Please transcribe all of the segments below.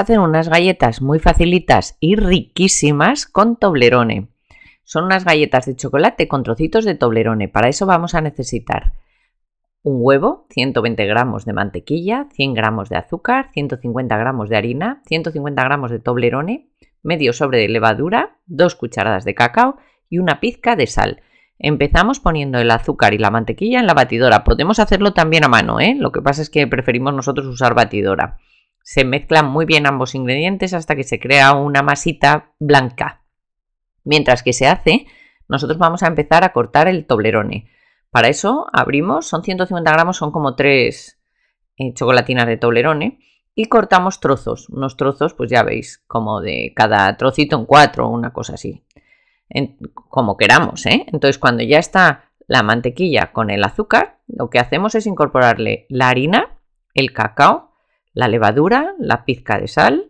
hacen hacer unas galletas muy facilitas y riquísimas con toblerone. Son unas galletas de chocolate con trocitos de toblerone. Para eso vamos a necesitar un huevo, 120 gramos de mantequilla, 100 gramos de azúcar, 150 gramos de harina, 150 gramos de toblerone, medio sobre de levadura, dos cucharadas de cacao y una pizca de sal. Empezamos poniendo el azúcar y la mantequilla en la batidora. Podemos hacerlo también a mano, ¿eh? lo que pasa es que preferimos nosotros usar batidora. Se mezclan muy bien ambos ingredientes hasta que se crea una masita blanca. Mientras que se hace, nosotros vamos a empezar a cortar el toblerone. Para eso abrimos, son 150 gramos, son como tres eh, chocolatinas de toblerone y cortamos trozos, unos trozos, pues ya veis, como de cada trocito en cuatro, una cosa así, como queramos, ¿eh? Entonces cuando ya está la mantequilla con el azúcar, lo que hacemos es incorporarle la harina, el cacao la levadura, la pizca de sal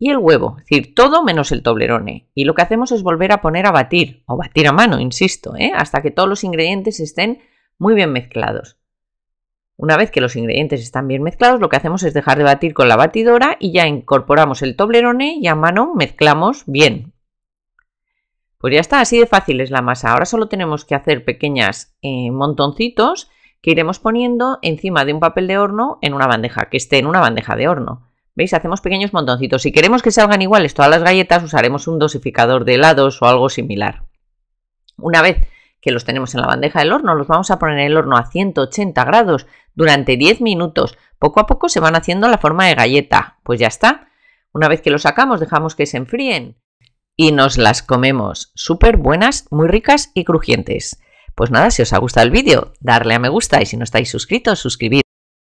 y el huevo, es decir, todo menos el toblerone. Y lo que hacemos es volver a poner a batir, o batir a mano, insisto, ¿eh? hasta que todos los ingredientes estén muy bien mezclados. Una vez que los ingredientes están bien mezclados, lo que hacemos es dejar de batir con la batidora y ya incorporamos el toblerone y a mano mezclamos bien. Pues ya está, así de fácil es la masa. Ahora solo tenemos que hacer pequeñas eh, montoncitos que iremos poniendo encima de un papel de horno en una bandeja, que esté en una bandeja de horno. ¿Veis? Hacemos pequeños montoncitos. Si queremos que salgan iguales todas las galletas, usaremos un dosificador de helados o algo similar. Una vez que los tenemos en la bandeja del horno, los vamos a poner en el horno a 180 grados durante 10 minutos. Poco a poco se van haciendo la forma de galleta. Pues ya está. Una vez que los sacamos, dejamos que se enfríen y nos las comemos. Súper buenas, muy ricas y crujientes. Pues nada, si os ha gustado el vídeo, darle a me gusta y si no estáis suscritos, suscribir.